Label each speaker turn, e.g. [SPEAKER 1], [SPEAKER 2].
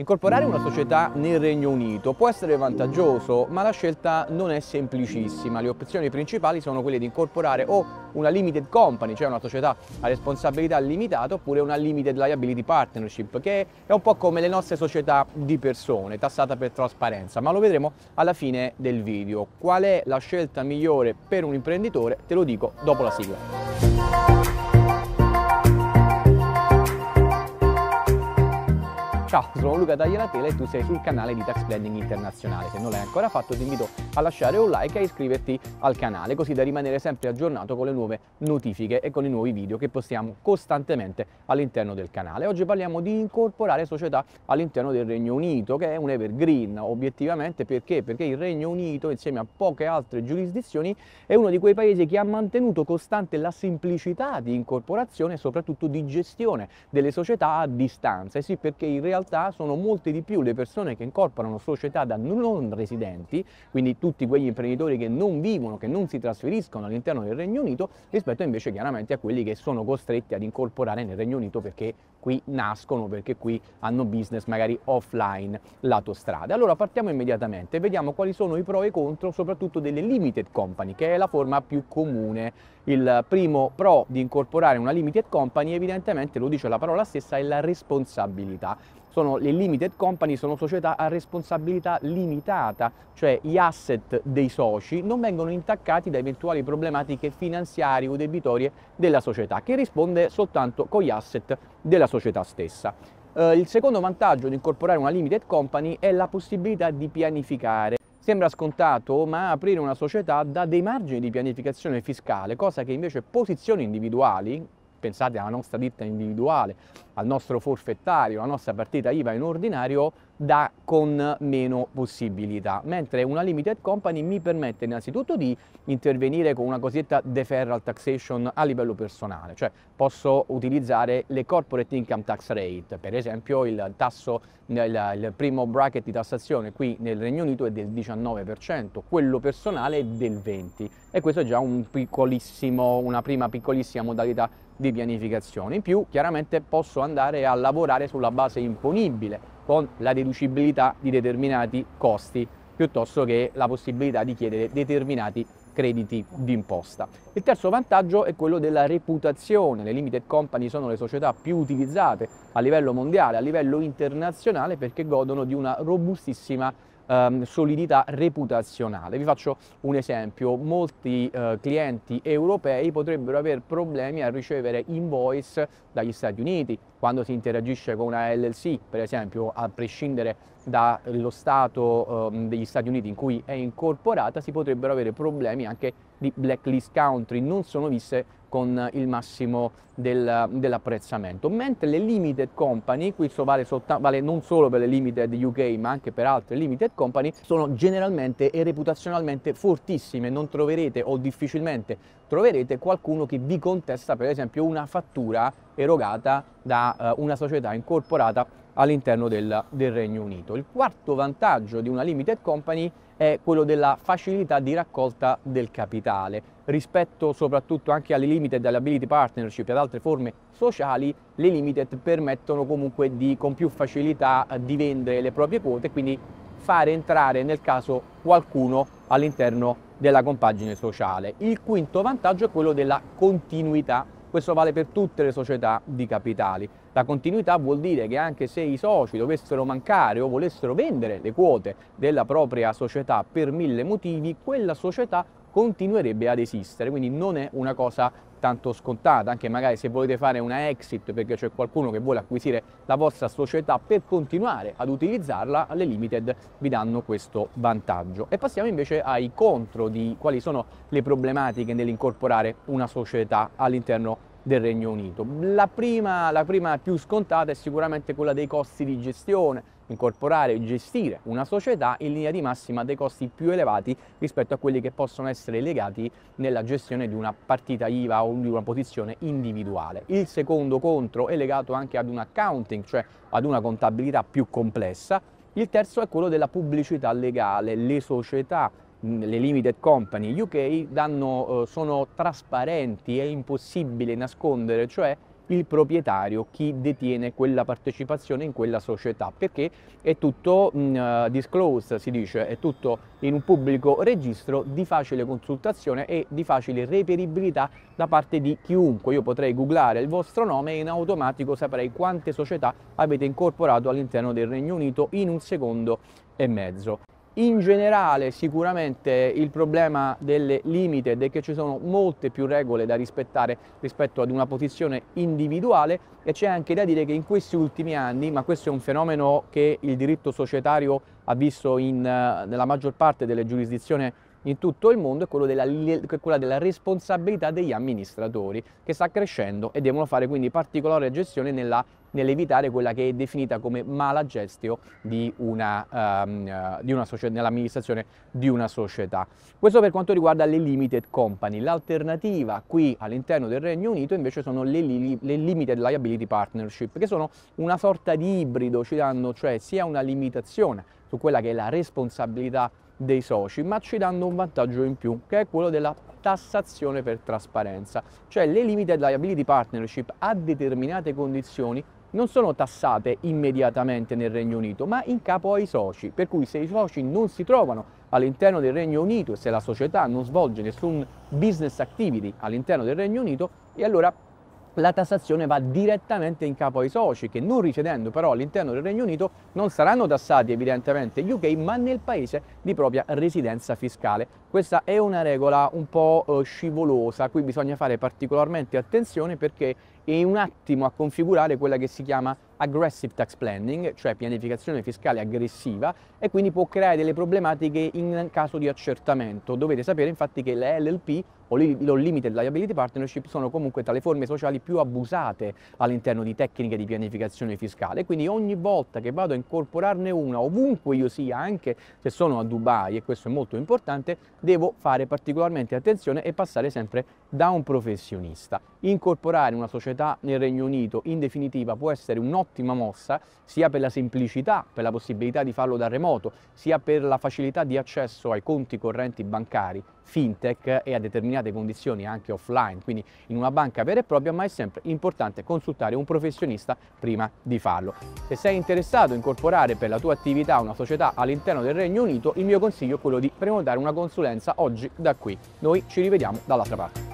[SPEAKER 1] Incorporare una società nel Regno Unito può essere vantaggioso, ma la scelta non è semplicissima. Le opzioni principali sono quelle di incorporare o una limited company, cioè una società a responsabilità limitata, oppure una limited liability partnership, che è un po' come le nostre società di persone, tassata per trasparenza, ma lo vedremo alla fine del video. Qual è la scelta migliore per un imprenditore? Te lo dico dopo la sigla. Ciao, sono Luca Tagliatela e tu sei sul canale di Tax Planning Internazionale. Se non l'hai ancora fatto ti invito a lasciare un like e a iscriverti al canale così da rimanere sempre aggiornato con le nuove notifiche e con i nuovi video che postiamo costantemente all'interno del canale. Oggi parliamo di incorporare società all'interno del Regno Unito che è un evergreen obiettivamente perché? Perché il Regno Unito insieme a poche altre giurisdizioni è uno di quei paesi che ha mantenuto costante la semplicità di incorporazione e soprattutto di gestione delle società a distanza e eh sì perché in realtà realtà sono molte di più le persone che incorporano società da non residenti, quindi tutti quegli imprenditori che non vivono, che non si trasferiscono all'interno del Regno Unito, rispetto invece chiaramente a quelli che sono costretti ad incorporare nel Regno Unito perché qui nascono, perché qui hanno business magari offline lato strada. Allora partiamo immediatamente e vediamo quali sono i pro e i contro soprattutto delle limited company, che è la forma più comune. Il primo pro di incorporare una limited company evidentemente lo dice la parola stessa è la responsabilità sono le limited company, sono società a responsabilità limitata, cioè gli asset dei soci non vengono intaccati da eventuali problematiche finanziarie o debitorie della società, che risponde soltanto con gli asset della società stessa. Uh, il secondo vantaggio di incorporare una limited company è la possibilità di pianificare. Sembra scontato, ma aprire una società dà dei margini di pianificazione fiscale, cosa che invece posizioni individuali, pensate alla nostra ditta individuale, al nostro forfettario, alla nostra partita IVA in ordinario, dà con meno possibilità, mentre una limited company mi permette innanzitutto di intervenire con una cosiddetta deferral taxation a livello personale, cioè posso utilizzare le corporate income tax rate, per esempio il tasso, il, il primo bracket di tassazione qui nel Regno Unito è del 19%, quello personale è del 20% e questo è già un una prima piccolissima modalità di pianificazione. In più chiaramente posso andare a lavorare sulla base imponibile con la deducibilità di determinati costi piuttosto che la possibilità di chiedere determinati crediti d'imposta. Il terzo vantaggio è quello della reputazione. Le limited company sono le società più utilizzate a livello mondiale, a livello internazionale perché godono di una robustissima reputazione ehm, solidità reputazionale. Vi faccio un esempio, molti eh, clienti europei potrebbero avere problemi a ricevere invoice dagli Stati Uniti, quando si interagisce con una LLC, per esempio, a prescindere dallo Stato eh, degli Stati Uniti in cui è incorporata, si potrebbero avere problemi anche di blacklist country, non sono viste con il massimo del, dell'apprezzamento. Mentre le limited company, questo vale, vale, non solo per le limited UK ma anche per altre limited company, sono generalmente e reputazionalmente fortissime, non troverete o difficilmente troverete qualcuno che vi contesta per esempio una fattura erogata da eh, una società incorporata all'interno del, del, Regno Unito. Il quarto vantaggio di una limited company è quello della facilità di raccolta del capitale. Rispetto soprattutto anche alle limited, alle ability partnership e ad altre forme sociali, le limited permettono comunque di, con più facilità di vendere le proprie quote, quindi fare entrare nel caso qualcuno all'interno della compagine sociale. Il quinto vantaggio è quello della continuità. Questo vale per tutte le società di capitali. La continuità vuol dire che anche se i soci dovessero mancare o volessero vendere le quote della propria società per mille motivi, quella società continuerebbe ad esistere, quindi non è una cosa tanto scontata, anche magari se volete fare una exit perché c'è qualcuno che vuole acquisire la vostra società per continuare ad utilizzarla, le limited vi danno questo vantaggio. E passiamo invece ai contro di quali sono le problematiche nell'incorporare una società all'interno del Regno Unito. La prima, la prima più scontata è sicuramente quella dei costi di gestione, incorporare e gestire una società in linea di massima dei costi più elevati rispetto a quelli che possono essere legati nella gestione di una partita IVA o di una posizione individuale. Il secondo contro è legato anche ad un accounting, cioè ad una contabilità più complessa. Il terzo è quello della pubblicità legale. Le società le limited company UK danno, eh, sono trasparenti, è impossibile nascondere, cioè il proprietario, chi detiene quella partecipazione in quella società, perché è tutto mh, mm, eh, disclosed, si dice, è tutto in un pubblico registro di facile consultazione e di facile reperibilità da parte di chiunque. Io potrei googlare il vostro nome e in automatico saprei quante società avete incorporato all'interno del Regno Unito in un secondo e mezzo. In generale sicuramente il problema delle limited è che ci sono molte più regole da rispettare rispetto ad una posizione individuale e c'è anche da dire che in questi ultimi anni, ma questo è un fenomeno che il diritto societario ha visto in, eh, nella maggior parte delle giurisdizioni in tutto il mondo è della, quella della responsabilità degli amministratori che sta crescendo e devono fare quindi particolare gestione nella, nell'evitare quella che è definita come mala gestio di una, um, di una socia- nell'amministrazione di una società. Questo per quanto riguarda le limited company. L'alternativa qui all'interno del Regno Unito invece sono le, li- le limited liability partnership che sono una sorta di ibrido, ci danno cioè sia una limitazione su quella che è la responsabilità dei soci, ma ci danno un vantaggio in più, che è quello della tassazione per trasparenza, cioè le limited liability partnership a determinate condizioni non sono tassate immediatamente nel Regno Unito, ma in capo ai soci, per cui se i soci non si trovano all'interno del Regno Unito e se la società non svolge nessun business activity all'interno del Regno Unito, e allora la tassazione va direttamente in capo ai soci che non risiedendo però all'interno del Regno Unito non saranno tassati evidentemente UK ma nel paese di propria residenza fiscale. Questa è una regola un po' eh, scivolosa, qui bisogna fare particolarmente attenzione perché è un attimo a configurare quella che si chiama aggressive tax planning, cioè pianificazione fiscale aggressiva e quindi può creare delle problematiche in caso di accertamento. Dovete sapere infatti che le LLP o lo limited liability partnership sono comunque tra le forme sociali più abusate all'interno di tecniche di pianificazione fiscale, quindi ogni volta che vado a incorporarne una, ovunque io sia, anche se sono a Dubai e questo è molto importante, devo fare particolarmente attenzione e passare sempre da un professionista. Incorporare una società nel Regno Unito in definitiva può essere un'ottima mossa sia per la semplicità, per la possibilità di farlo da remoto, sia per la facilità di accesso ai conti correnti bancari, fintech e a determinate condizioni anche offline, quindi in una banca vera e propria, ma è sempre importante consultare un professionista prima di farlo. Se sei interessato a incorporare per la tua attività una società all'interno del Regno Unito, il mio consiglio è quello di prenotare una consulenza oggi da qui. Noi ci rivediamo dall'altra parte.